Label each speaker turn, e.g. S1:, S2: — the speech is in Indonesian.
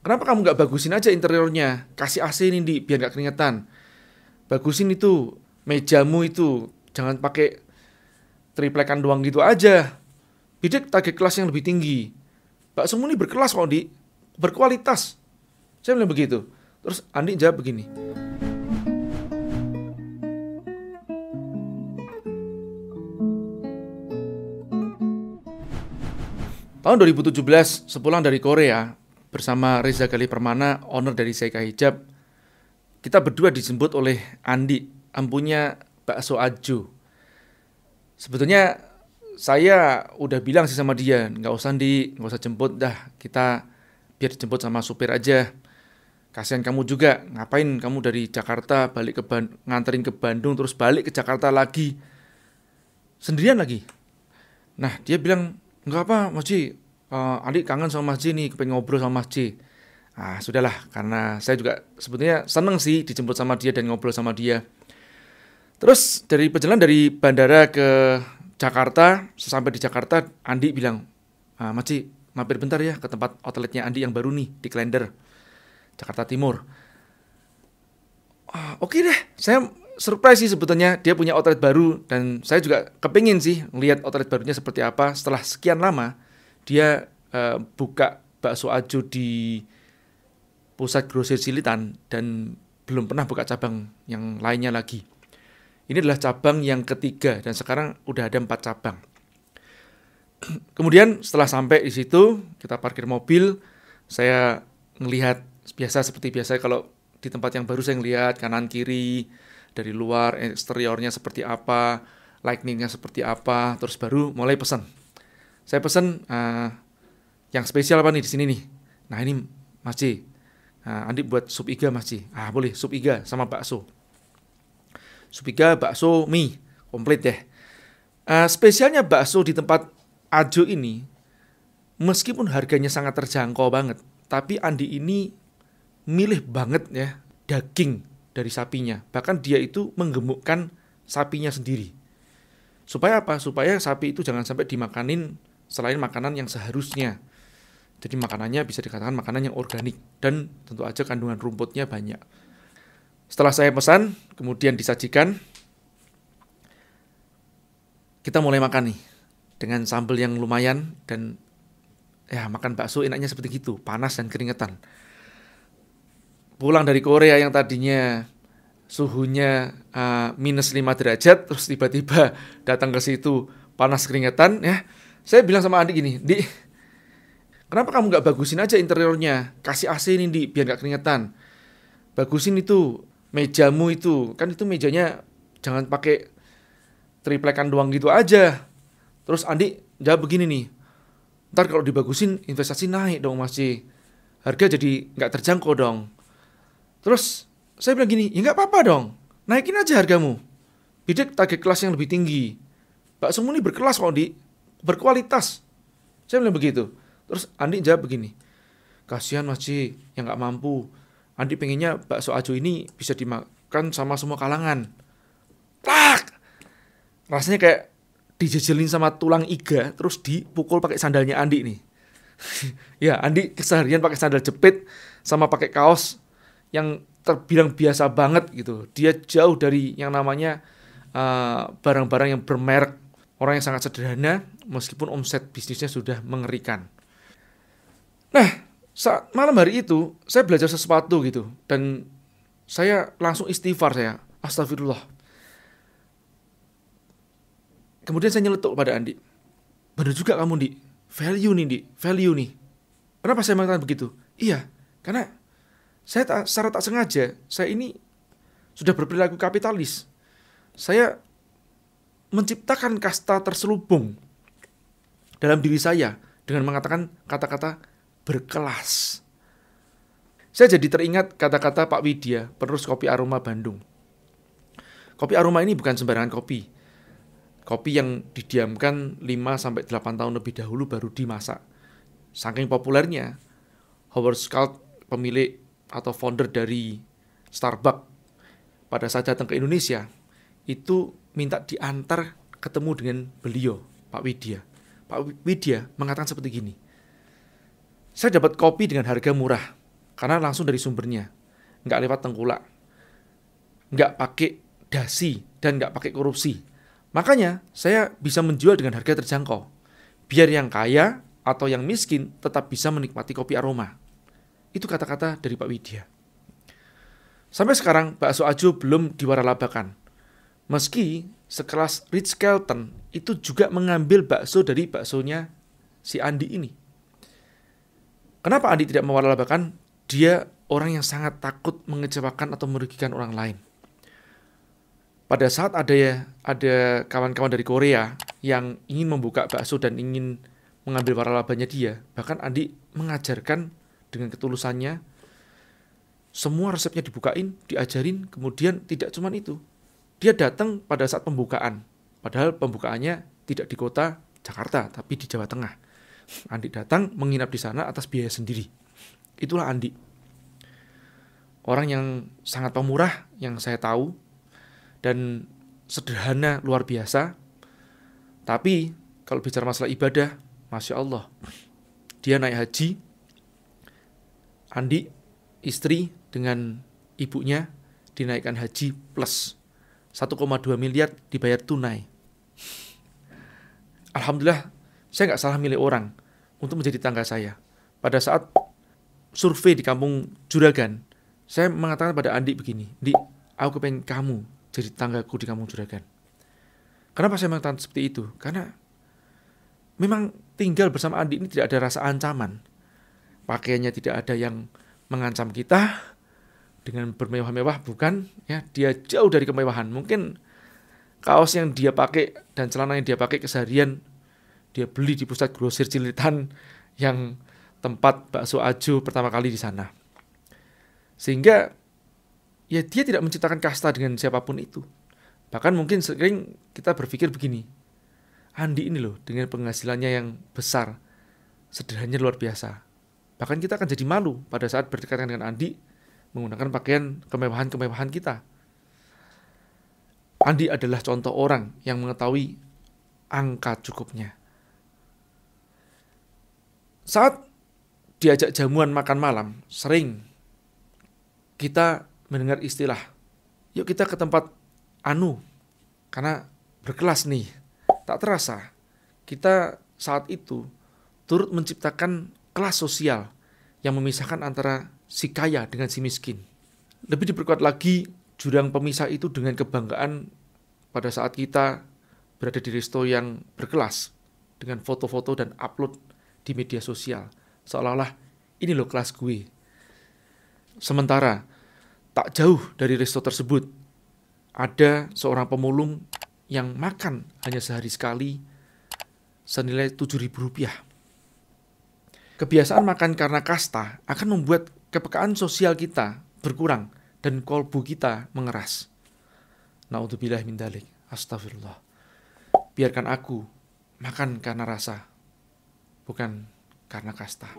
S1: Kenapa kamu nggak bagusin aja interiornya? Kasih AC ini di biar nggak keringetan. Bagusin itu mejamu itu, jangan pakai triplekan doang gitu aja. Bidik target kelas yang lebih tinggi. Pak Semu ini berkelas kok, Di. Berkualitas. Saya bilang begitu. Terus Andi jawab begini. Tahun 2017, sepulang dari Korea, bersama Reza Gali Permana, owner dari Seika Hijab. Kita berdua disebut oleh Andi, ampunya bakso aju. Sebetulnya saya udah bilang sih sama dia, nggak usah di, nggak usah jemput dah, kita biar dijemput sama supir aja. Kasihan kamu juga, ngapain kamu dari Jakarta balik ke Ban nganterin ke Bandung terus balik ke Jakarta lagi. Sendirian lagi. Nah, dia bilang, nggak apa, masih uh, adik kangen sama Mas J nih, pengen ngobrol sama Mas J. Ah, sudahlah, karena saya juga sebetulnya seneng sih dijemput sama dia dan ngobrol sama dia. Terus dari perjalanan dari bandara ke Jakarta, sesampai di Jakarta, Andi bilang, ah, Mas J, mampir bentar ya ke tempat outletnya Andi yang baru nih, di Klender, Jakarta Timur. Ah, Oke okay deh, saya surprise sih sebetulnya dia punya outlet baru dan saya juga kepingin sih lihat outlet barunya seperti apa setelah sekian lama dia uh, buka bakso ajo di pusat grosir Silitan dan belum pernah buka cabang yang lainnya lagi. Ini adalah cabang yang ketiga dan sekarang udah ada empat cabang. Kemudian setelah sampai di situ kita parkir mobil, saya melihat biasa seperti biasa kalau di tempat yang baru saya ngelihat kanan kiri dari luar eksteriornya seperti apa, lightningnya seperti apa, terus baru mulai pesan saya pesen uh, yang spesial apa nih di sini nih. Nah ini Mas C, uh, Andi buat sup iga Mas C. Ah boleh sup iga sama bakso. Sup iga, bakso, mie, komplit deh. Uh, spesialnya bakso di tempat Ajo ini, meskipun harganya sangat terjangkau banget, tapi Andi ini milih banget ya daging dari sapinya. Bahkan dia itu menggemukkan sapinya sendiri. Supaya apa? Supaya sapi itu jangan sampai dimakanin selain makanan yang seharusnya. Jadi makanannya bisa dikatakan makanan yang organik dan tentu aja kandungan rumputnya banyak. Setelah saya pesan, kemudian disajikan, kita mulai makan nih dengan sambal yang lumayan dan ya makan bakso enaknya seperti gitu, panas dan keringetan. Pulang dari Korea yang tadinya suhunya uh, minus 5 derajat, terus tiba-tiba datang ke situ panas keringetan ya saya bilang sama Andi gini, Di, kenapa kamu nggak bagusin aja interiornya? Kasih AC ini, Di, biar nggak keringetan. Bagusin itu, mejamu itu. Kan itu mejanya jangan pakai triplekan doang gitu aja. Terus Andi jawab begini nih, ntar kalau dibagusin investasi naik dong masih. Harga jadi nggak terjangkau dong. Terus saya bilang gini, ya nggak apa-apa dong, naikin aja hargamu. Bidik target kelas yang lebih tinggi. semu ini berkelas kok, Di berkualitas. Saya bilang begitu. Terus Andi jawab begini, kasihan Mas Ji yang nggak mampu. Andi pengennya bakso acu ini bisa dimakan sama semua kalangan. Tak! Rasanya kayak dijejelin sama tulang iga, terus dipukul pakai sandalnya Andi nih. ya, Andi keseharian pakai sandal jepit sama pakai kaos yang terbilang biasa banget gitu. Dia jauh dari yang namanya eh, barang-barang uh, barang -barang yang bermerek orang yang sangat sederhana meskipun omset bisnisnya sudah mengerikan. Nah, saat malam hari itu saya belajar sesuatu gitu dan saya langsung istighfar saya, astagfirullah. Kemudian saya nyeletuk pada Andi. Benar juga kamu, Di. Value nih, Di. Value nih. Kenapa saya mengatakan begitu? Iya, karena saya tak, secara tak sengaja, saya ini sudah berperilaku kapitalis. Saya menciptakan kasta terselubung dalam diri saya dengan mengatakan kata-kata berkelas. Saya jadi teringat kata-kata Pak Widya, penerus kopi aroma Bandung. Kopi aroma ini bukan sembarangan kopi. Kopi yang didiamkan 5-8 tahun lebih dahulu baru dimasak. Saking populernya, Howard Schultz, pemilik atau founder dari Starbucks, pada saat datang ke Indonesia, itu minta diantar ketemu dengan beliau, Pak Widya. Pak Widya mengatakan seperti gini. Saya dapat kopi dengan harga murah karena langsung dari sumbernya. Nggak lewat tengkulak. Nggak pakai dasi dan nggak pakai korupsi. Makanya saya bisa menjual dengan harga terjangkau. Biar yang kaya atau yang miskin tetap bisa menikmati kopi aroma. Itu kata-kata dari Pak Widya. Sampai sekarang bakso ajo belum diwaralabakan Meski sekelas Rich Skelton itu juga mengambil bakso dari baksonya si Andi ini. Kenapa Andi tidak mewaralabakan? Dia orang yang sangat takut mengecewakan atau merugikan orang lain. Pada saat ada ya ada kawan-kawan dari Korea yang ingin membuka bakso dan ingin mengambil waralabanya dia, bahkan Andi mengajarkan dengan ketulusannya semua resepnya dibukain, diajarin, kemudian tidak cuma itu, dia datang pada saat pembukaan. Padahal pembukaannya tidak di kota Jakarta, tapi di Jawa Tengah. Andi datang menginap di sana atas biaya sendiri. Itulah Andi. Orang yang sangat pemurah yang saya tahu dan sederhana luar biasa. Tapi kalau bicara masalah ibadah, Masya Allah. Dia naik haji, Andi, istri dengan ibunya dinaikkan haji plus 1,2 miliar dibayar tunai. Alhamdulillah, saya nggak salah milih orang untuk menjadi tangga saya. Pada saat survei di kampung Juragan, saya mengatakan pada Andi begini, Andi, aku pengen kamu jadi tanggaku di kampung Juragan. Kenapa saya mengatakan seperti itu? Karena memang tinggal bersama Andi ini tidak ada rasa ancaman. Pakaiannya tidak ada yang mengancam kita, dengan bermewah-mewah bukan ya dia jauh dari kemewahan mungkin kaos yang dia pakai dan celana yang dia pakai keseharian dia beli di pusat grosir cilitan yang tempat bakso aju pertama kali di sana sehingga ya dia tidak menciptakan kasta dengan siapapun itu bahkan mungkin sering kita berpikir begini Andi ini loh dengan penghasilannya yang besar sederhananya luar biasa bahkan kita akan jadi malu pada saat berdekatan dengan Andi menggunakan pakaian kemewahan-kemewahan kita. Andi adalah contoh orang yang mengetahui angka cukupnya. Saat diajak jamuan makan malam, sering kita mendengar istilah, yuk kita ke tempat anu, karena berkelas nih. Tak terasa, kita saat itu turut menciptakan kelas sosial yang memisahkan antara si kaya dengan si miskin. Lebih diperkuat lagi jurang pemisah itu dengan kebanggaan pada saat kita berada di resto yang berkelas dengan foto-foto dan upload di media sosial. Seolah-olah ini loh kelas gue. Sementara tak jauh dari resto tersebut ada seorang pemulung yang makan hanya sehari sekali senilai 7.000 rupiah. Kebiasaan makan karena kasta akan membuat kepekaan sosial kita berkurang dan kolbu kita mengeras. Naudzubillah min dalik. Astagfirullah. Biarkan aku makan karena rasa, bukan karena kasta.